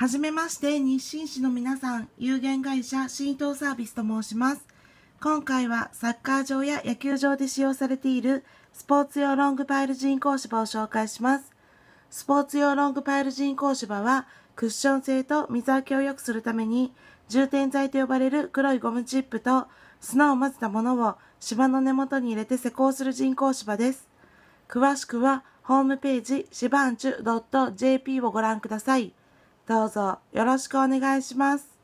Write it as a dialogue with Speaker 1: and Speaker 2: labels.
Speaker 1: はじめまして、日清市の皆さん、有限会社新透サービスと申します。今回はサッカー場や野球場で使用されているスポーツ用ロングパイル人工芝を紹介します。スポーツ用ロングパイル人工芝はクッション性と水はけを良くするために充填剤と呼ばれる黒いゴムチップと砂を混ぜたものを芝の根元に入れて施工する人工芝です。詳しくはホームページシバンチュ .jp をご覧ください。どうぞよろしくお願いします。